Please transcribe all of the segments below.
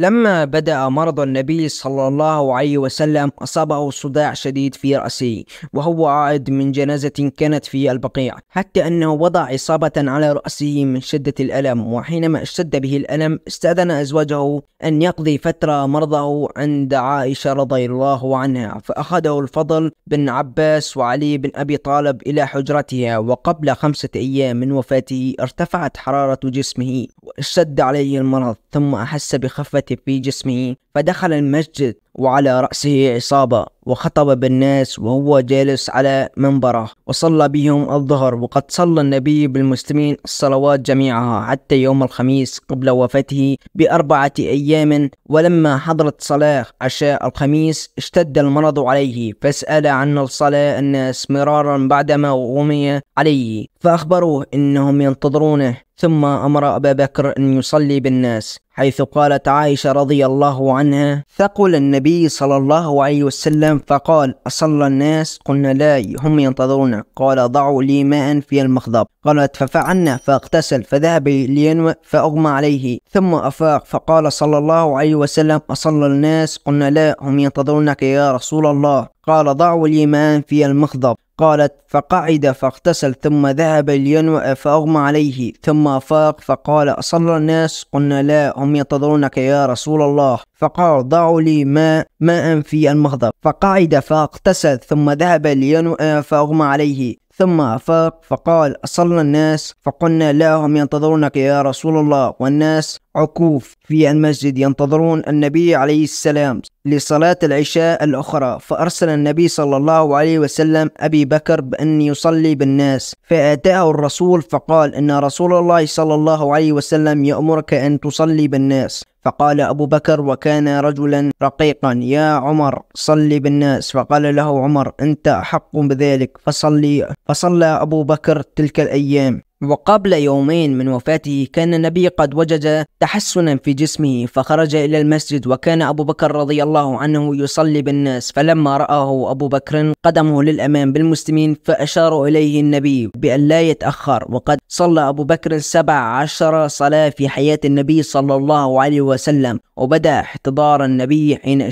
لما بدأ مرض النبي صلى الله عليه وسلم أصابه صداع شديد في رأسه وهو عائد من جنازة كانت في البقيع حتى أنه وضع إصابة على رأسه من شدة الألم وحينما اشتد به الألم استأذن أزواجه أن يقضي فترة مرضه عند عائشة رضي الله عنها فأخذه الفضل بن عباس وعلي بن أبي طالب إلى حجرتها وقبل خمسة أيام من وفاته ارتفعت حرارة جسمه اشتد علي المرض ثم أحس بخفة في جسمه فدخل المسجد وعلى رأسه عصابة وخطب بالناس وهو جالس على منبره وصلى بهم الظهر وقد صلى النبي بالمسلمين الصلوات جميعها حتى يوم الخميس قبل وفاته بأربعة أيام ولما حضرت صلاة عشاء الخميس اشتد المرض عليه فسأل عن الصلاة الناس مرارا بعدما غمي عليه فأخبروه إنهم ينتظرونه ثم أمر أبا بكر أن يصلي بالناس حيث قالت عائشة رضي الله عنها ثقل النبي صلى الله عليه وسلم فقال أصلى الناس قلنا لا هم ينتظرون قال ضعوا لي ماء في المخضب قالت ففعلنا فاغتسل فذهب لينوى فأغمى عليه ثم أفاق فقال صلى الله عليه وسلم أصلى الناس قلنا لا هم ينتظرونك يا رسول الله قال ضعوا لي ماء في المخضب قالت فقعد فاغتسل ثم ذهب لينوء فأغمى عليه ثم أفاق فقال أصلى الناس قلنا لا هم ينتظرونك يا رسول الله فقال ضعوا لي ماء ماء في المهضب فقعد فاغتسل ثم ذهب لينوء فأغمى عليه ثم أفاق فقال أصلى الناس فقلنا لا هم ينتظرونك يا رسول الله والناس عكوف في المسجد ينتظرون النبي عليه السلام لصلاة العشاء الأخرى فأرسل النبي صلى الله عليه وسلم أبي بكر بأن يصلي بالناس فأتاه الرسول فقال إن رسول الله صلى الله عليه وسلم يأمرك أن تصلي بالناس فقال أبو بكر وكان رجلا رقيقا يا عمر صلي بالناس فقال له عمر أنت أحق بذلك فصلي فصلى أبو بكر تلك الأيام وقبل يومين من وفاته كان النبي قد وجد تحسنا في جسمه فخرج إلى المسجد وكان أبو بكر رضي الله عنه يصلي بالناس فلما رآه أبو بكر قدمه للأمام بالمسلمين فأشار إليه النبي بأن لا يتأخر وقد صلى أبو بكر سبع عشر صلاة في حياة النبي صلى الله عليه وسلم وبدأ احتضار النبي حين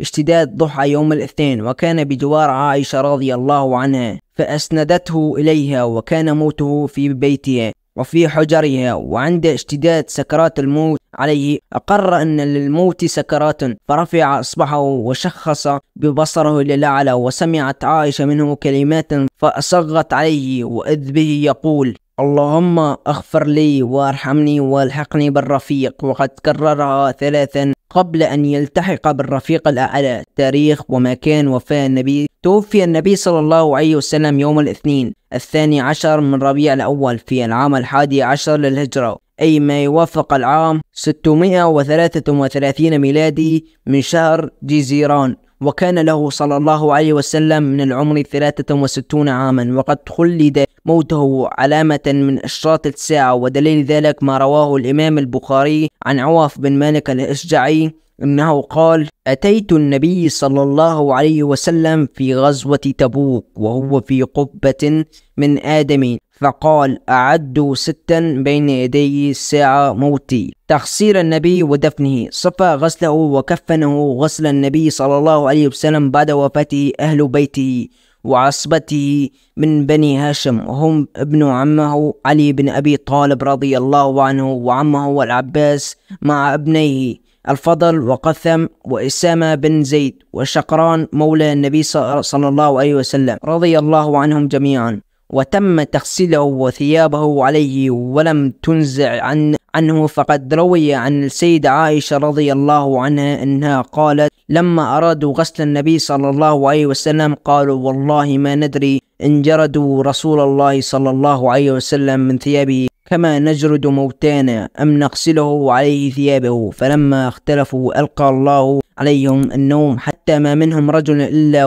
اشتداد ضحى يوم الاثنين وكان بجوار عائشة رضي الله عنها فأسندته إليها وكان موته في بيتها وفي حجرها وعند اشتداد سكرات الموت عليه أقر أن للموت سكرات فرفع أصبعه وشخص ببصره للعلى وسمعت عائشة منه كلمات فأصغت عليه وإذ به يقول اللهم اغفر لي وارحمني والحقني بالرفيق وقد كررها ثلاثا قبل أن يلتحق بالرفيق الأعلى تاريخ ومكان وفاة النبي توفي النبي صلى الله عليه وسلم يوم الاثنين الثاني عشر من ربيع الأول في العام الحادي عشر للهجرة أي ما يوافق العام 633 ميلادي من شهر جزيران وكان له صلى الله عليه وسلم من العمر 63 عاما وقد خلد موته علامة من إشراط الساعة ودليل ذلك ما رواه الإمام البخاري عن عواف بن مالك الإشجعي أنه قال أتيت النبي صلى الله عليه وسلم في غزوة تبوك وهو في قبة من آدم فقال أعدوا ستا بين يدي الساعة موتي تخسير النبي ودفنه صفى غسله وكفنه غسل النبي صلى الله عليه وسلم بعد وفاته أهل بيته وعصبته من بني هاشم وهم ابن عمه علي بن أبي طالب رضي الله عنه وعمه والعباس مع ابنيه الفضل وقثم وإسامة بن زيد وشقران مولى النبي صلى الله عليه وسلم رضي الله عنهم جميعا وتم تغسيله وثيابه عليه ولم تنزع عن عنه فقد روي عن السيدة عائشة رضي الله عنها أنها قالت لما أرادوا غسل النبي صلى الله عليه وسلم قالوا والله ما ندري إن جردوا رسول الله صلى الله عليه وسلم من ثيابه كما نجرد موتانا أم نغسله عليه ثيابه فلما اختلفوا ألقى الله عليهم النوم حتى ما منهم رجل إلا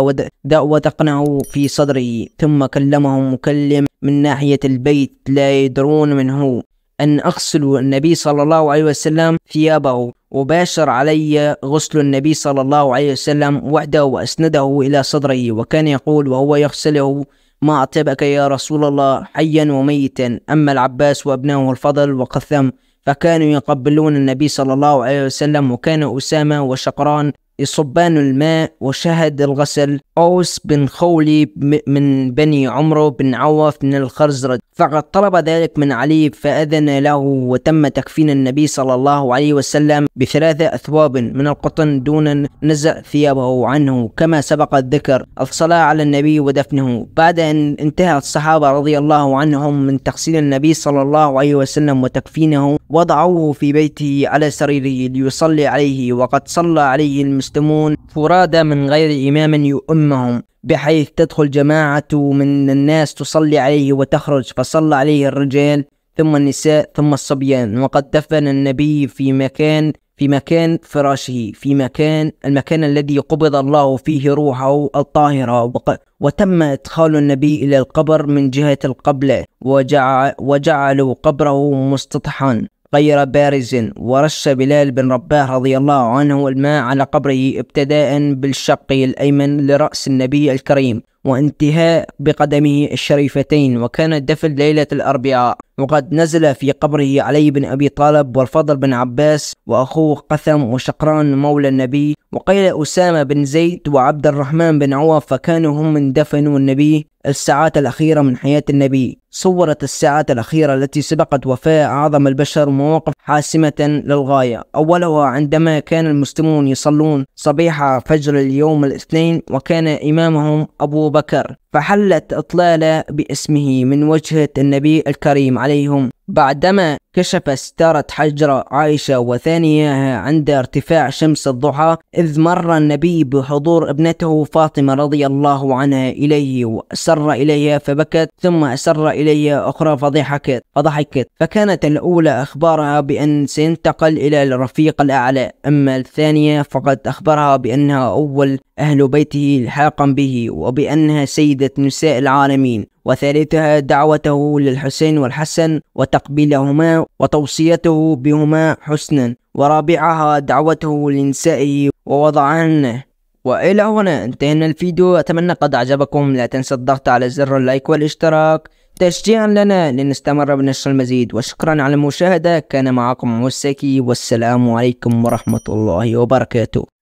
ودقنه في صدره ثم كلمهم مكلم من ناحية البيت لا يدرون من هو أن أغسل النبي صلى الله عليه وسلم ثيابه وباشر علي غسل النبي صلى الله عليه وسلم وحده وأسنده إلى صدره وكان يقول وهو يغسله ما أعتبك يا رسول الله حيا وميتا أما العباس وأبناؤه الفضل وقثم فكانوا يقبلون النبي صلى الله عليه وسلم وكان أسامة وشقران يصبان الماء وشهد الغسل أوس بن خولي من بني عمرو بن عوف من الخزرج فقد طلب ذلك من علي فأذن له وتم تكفين النبي صلى الله عليه وسلم بثلاثة أثواب من القطن دون نزع ثيابه عنه كما سبق الذكر الصلاة على النبي ودفنه بعد أن انتهى الصحابة رضي الله عنهم من تغسيل النبي صلى الله عليه وسلم وتكفينه وضعوه في بيته على سريره ليصلي عليه وقد صلى عليه المسلم المسلمون فرادى من غير إمام يؤمهم بحيث تدخل جماعة من الناس تصلي عليه وتخرج فصلى عليه الرجال ثم النساء ثم الصبيان وقد دفن النبي في مكان في مكان فراشه في مكان المكان الذي قبض الله فيه روحه الطاهرة وتم إدخال النبي إلى القبر من جهة القبلة وجعلوا قبره مستطحا غير بارز ورش بلال بن رباح رضي الله عنه الماء على قبره ابتداء بالشق الأيمن لرأس النبي الكريم وانتهاء بقدمه الشريفتين وكان الدفن ليلة الأربعاء وقد نزل في قبره علي بن أبي طالب والفضل بن عباس وأخوه قثم وشقران مولى النبي وقيل أسامة بن زيد وعبد الرحمن بن عوف فكانوا هم من دفنوا النبي الساعات الأخيرة من حياة النبي صورت الساعات الأخيرة التي سبقت وفاة أعظم البشر مواقف حاسمة للغاية أولها عندما كان المسلمون يصلون صبيحة فجر اليوم الاثنين وكان إمامهم أبو بكر فحلت إطلالة باسمه من وجهة النبي الكريم عليهم بعدما كشف ستارة حجرة عائشة وثانيها عند ارتفاع شمس الضحى إذ مر النبي بحضور ابنته فاطمة رضي الله عنها إليه وأسر إليها فبكت ثم أسر إليها أخرى فضحكت فضحكت فكانت الأولى أخبارها بأن سينتقل إلى الرفيق الأعلى أما الثانية فقد أخبرها بأنها أول أهل بيته إلحاقا به وبأنها سيدة نساء العالمين وثالثها دعوته للحسين والحسن وتقبيلهما وتوصيته بهما حسنا ورابعها دعوته لنسائه ووضعهنه وإلى هنا انتهينا الفيديو أتمنى قد أعجبكم لا تنسى الضغط على زر اللايك والاشتراك تشجيعا لنا لنستمر بنشر المزيد وشكرا على المشاهدة كان معكم موسكي والسلام عليكم ورحمة الله وبركاته